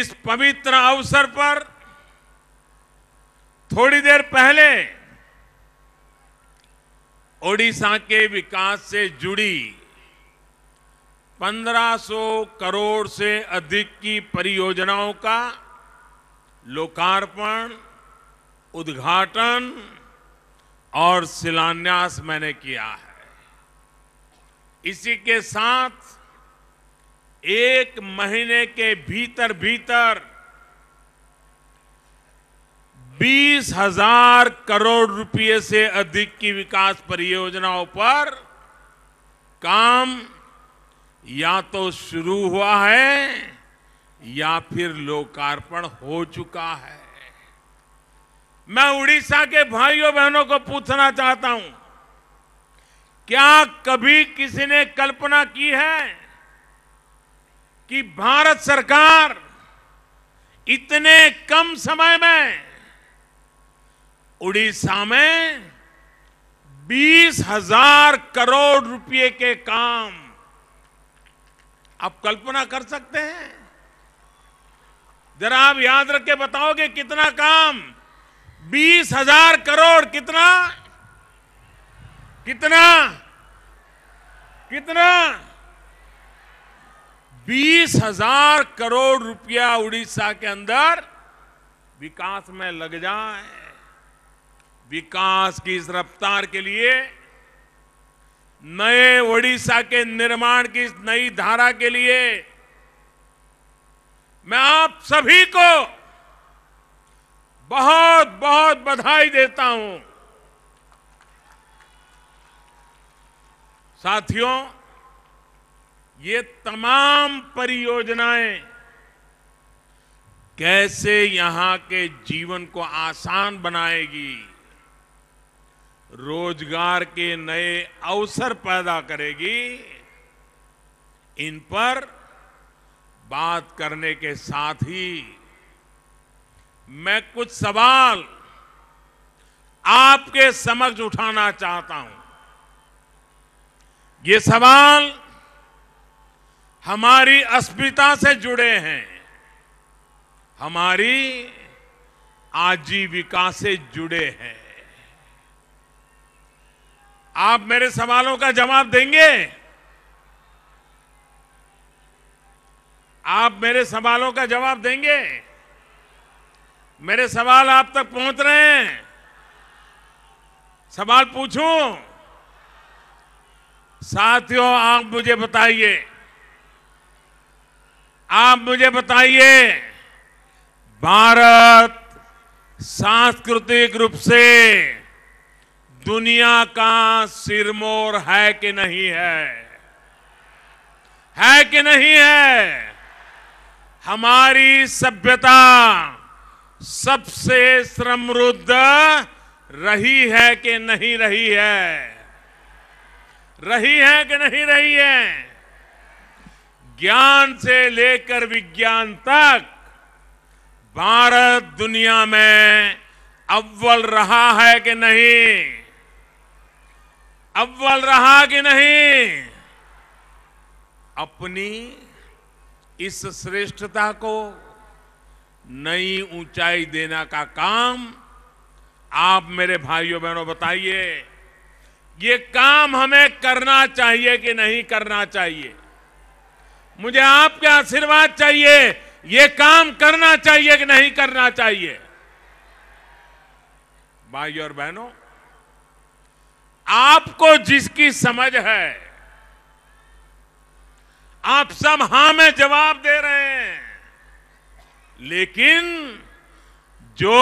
इस पवित्र अवसर पर थोड़ी देर पहले ओडिशा के विकास से जुड़ी 1500 करोड़ से अधिक की परियोजनाओं का लोकार्पण उद्घाटन और शिलान्यास मैंने किया है इसी के साथ एक महीने के भीतर भीतर बीस हजार करोड़ रुपए से अधिक की विकास परियोजनाओं पर काम या तो शुरू हुआ है या फिर लोकार्पण हो चुका है मैं उड़ीसा के भाइयों बहनों को पूछना चाहता हूं क्या कभी किसी ने कल्पना की है कि भारत सरकार इतने कम समय में उड़ीसा में बीस हजार करोड़ रुपए के काम आप कल्पना कर सकते हैं जरा आप याद रख के बताओगे कितना काम बीस हजार करोड़ कितना कितना कितना बीस हजार करोड़ रुपया उड़ीसा के अंदर विकास में लग जाए विकास की इस रफ्तार के लिए नए ओडिशा के निर्माण की इस नई धारा के लिए मैं आप सभी को बहुत बहुत बधाई देता हूं साथियों ये तमाम परियोजनाएं कैसे यहां के जीवन को आसान बनाएगी रोजगार के नए अवसर पैदा करेगी इन पर बात करने के साथ ही मैं कुछ सवाल आपके समक्ष उठाना चाहता हूं ये सवाल हमारी अस्मिता से जुड़े हैं हमारी आजीविका से जुड़े हैं आप मेरे सवालों का जवाब देंगे आप मेरे सवालों का जवाब देंगे मेरे सवाल आप तक पहुंच रहे हैं सवाल पूछूं साथियों आप मुझे बताइए आप मुझे बताइए भारत सांस्कृतिक रूप से दुनिया का सिरमौर है कि नहीं है है कि नहीं है हमारी सभ्यता सबसे श्रमरुद्ध रही है कि नहीं रही है रही है कि नहीं रही है ज्ञान से लेकर विज्ञान तक भारत दुनिया में अव्वल रहा है कि नहीं अव्वल रहा कि नहीं अपनी इस श्रेष्ठता को नई ऊंचाई देना का काम आप मेरे भाइयों बहनों बताइए ये काम हमें करना चाहिए कि नहीं करना चाहिए मुझे आपके आशीर्वाद चाहिए ये काम करना चाहिए कि नहीं करना चाहिए भाई और बहनों आपको जिसकी समझ है आप सब हां में जवाब दे रहे हैं लेकिन जो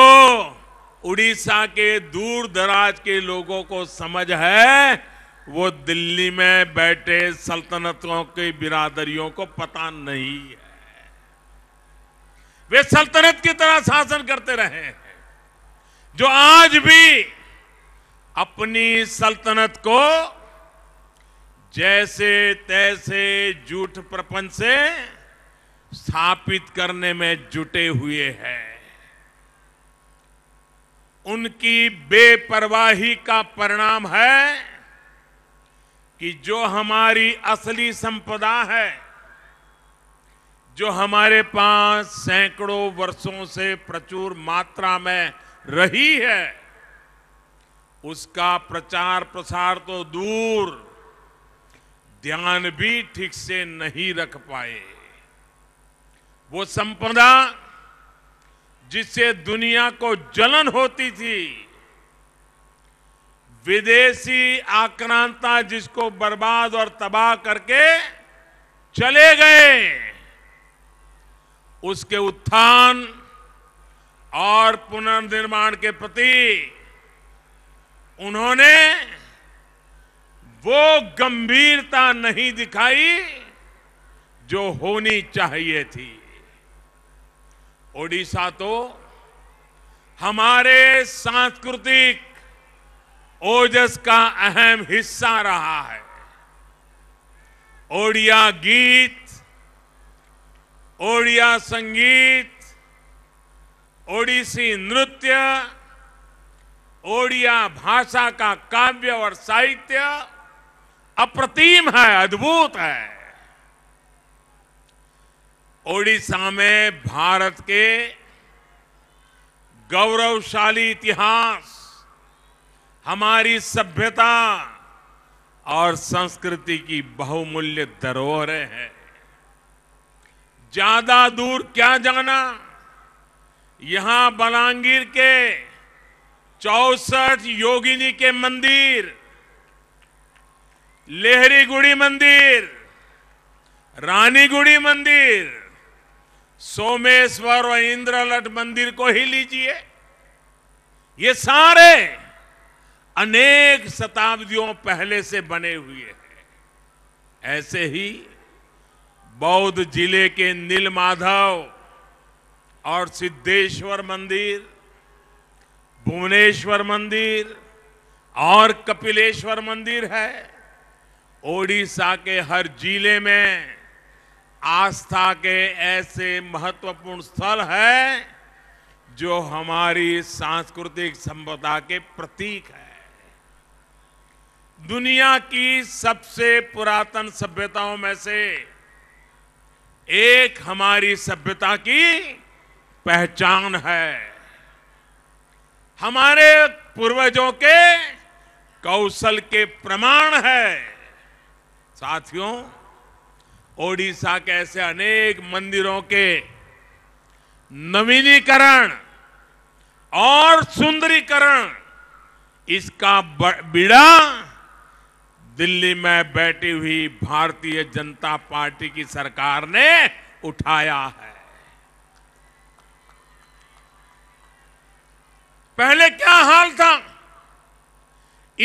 उड़ीसा के दूर दराज के लोगों को समझ है वो दिल्ली में बैठे सल्तनतों की बिरादरियों को पता नहीं है वे सल्तनत की तरह शासन करते रहे हैं जो आज भी अपनी सल्तनत को जैसे तैसे झूठ प्रपंच से स्थापित करने में जुटे हुए हैं उनकी बेपरवाही का परिणाम है कि जो हमारी असली संपदा है जो हमारे पास सैकड़ों वर्षों से प्रचुर मात्रा में रही है उसका प्रचार प्रसार तो दूर ध्यान भी ठीक से नहीं रख पाए वो संपदा जिससे दुनिया को जलन होती थी विदेशी आक्रांता जिसको बर्बाद और तबाह करके चले गए उसके उत्थान और पुनर्निर्माण के प्रति उन्होंने वो गंभीरता नहीं दिखाई जो होनी चाहिए थी ओडिशा तो हमारे सांस्कृतिक ओजस का अहम हिस्सा रहा है ओडिया गीत ओडिया संगीत ओडिसी नृत्य ओडिया भाषा का काव्य और साहित्य अप्रतिम है अद्भुत है ओडिशा में भारत के गौरवशाली इतिहास हमारी सभ्यता और संस्कृति की बहुमूल्य धरोहरें हैं ज्यादा दूर क्या जाना यहां बलांगीर के चौसठ योगिनी के मंदिर लेहरीगुड़ी मंदिर रानीगुड़ी मंदिर सोमेश्वर और इंद्रलट मंदिर को ही लीजिए ये सारे अनेक शताब्दियों पहले से बने हुए हैं ऐसे ही बौद्ध जिले के नीलमाधव और सिद्धेश्वर मंदिर भुवनेश्वर मंदिर और कपिलेश्वर मंदिर है ओडिशा के हर जिले में आस्था के ऐसे महत्वपूर्ण स्थल है जो हमारी सांस्कृतिक सम्पदा के प्रतीक है दुनिया की सबसे पुरातन सभ्यताओं में से एक हमारी सभ्यता की पहचान है हमारे पूर्वजों के कौशल के प्रमाण है साथियों ओडिशा के ऐसे अनेक मंदिरों के नवीनीकरण और सुंदरीकरण इसका बीड़ा दिल्ली में बैठी हुई भारतीय जनता पार्टी की सरकार ने उठाया है पहले क्या हाल था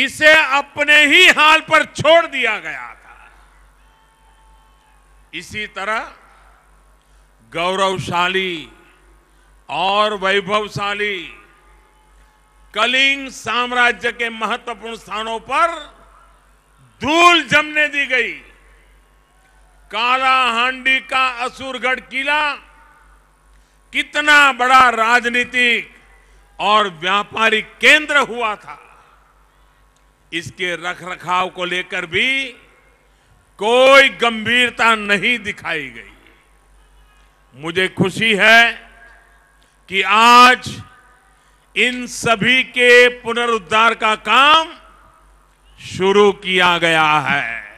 इसे अपने ही हाल पर छोड़ दिया गया था इसी तरह गौरवशाली और वैभवशाली कलिंग साम्राज्य के महत्वपूर्ण स्थानों पर धूल जमने दी गई काला हांडी का असुरगढ़ किला कितना बड़ा राजनीतिक और व्यापारिक केंद्र हुआ था इसके रखरखाव को लेकर भी कोई गंभीरता नहीं दिखाई गई मुझे खुशी है कि आज इन सभी के पुनरुद्धार का काम शुरू किया गया है